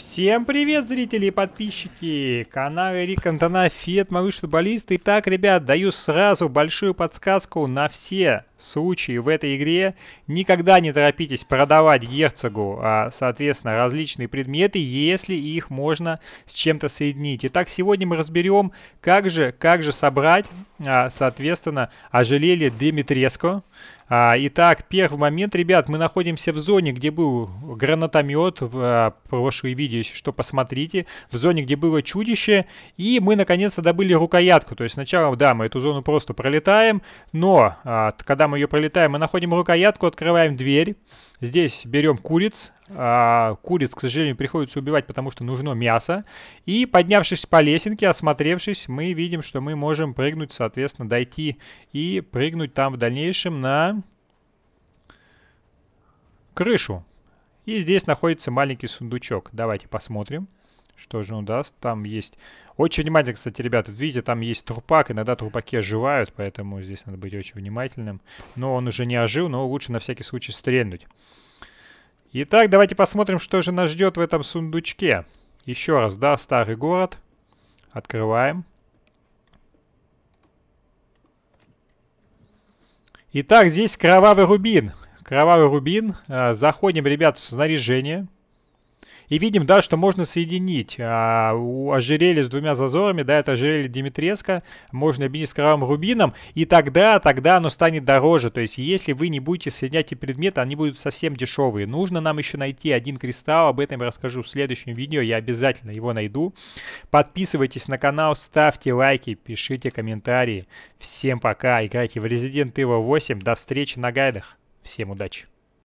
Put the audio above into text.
Всем привет, зрители и подписчики! канала Рик Антона, Фет, Малыш Футболист. Итак, ребят, даю сразу большую подсказку на все случае в этой игре никогда не торопитесь продавать герцогу, а, соответственно, различные предметы, если их можно с чем-то соединить. Итак, сегодня мы разберем, как же, как же собрать, а, соответственно, ожерелье Димитреско. А, итак, первый момент, ребят, мы находимся в зоне, где был гранатомет, в прошлое видео, если что, посмотрите, в зоне, где было чудище, и мы наконец-то добыли рукоятку, то есть сначала, да, мы эту зону просто пролетаем, но когда мы ее, пролетаем. Мы находим рукоятку, открываем дверь. Здесь берем куриц. А, куриц, к сожалению, приходится убивать, потому что нужно мясо. И поднявшись по лесенке, осмотревшись, мы видим, что мы можем прыгнуть, соответственно, дойти и прыгнуть там в дальнейшем на крышу. И здесь находится маленький сундучок. Давайте посмотрим. Что же он даст? Там есть... Очень внимательно, кстати, ребят. Вот видите, там есть трупак. Иногда трупаки оживают, поэтому здесь надо быть очень внимательным. Но он уже не ожил, но лучше на всякий случай стрельнуть. Итак, давайте посмотрим, что же нас ждет в этом сундучке. Еще раз, да, старый город. Открываем. Итак, здесь кровавый рубин. Кровавый рубин. А, заходим, ребят, в снаряжение. И видим, да, что можно соединить а, у ожерелье с двумя зазорами, да, это ожерелье Димитреска, можно объединить с кровавым рубином, и тогда, тогда оно станет дороже. То есть, если вы не будете соединять эти предметы, они будут совсем дешевые. Нужно нам еще найти один кристалл, об этом я расскажу в следующем видео, я обязательно его найду. Подписывайтесь на канал, ставьте лайки, пишите комментарии. Всем пока, играйте в Resident Evil 8, до встречи на гайдах, всем удачи!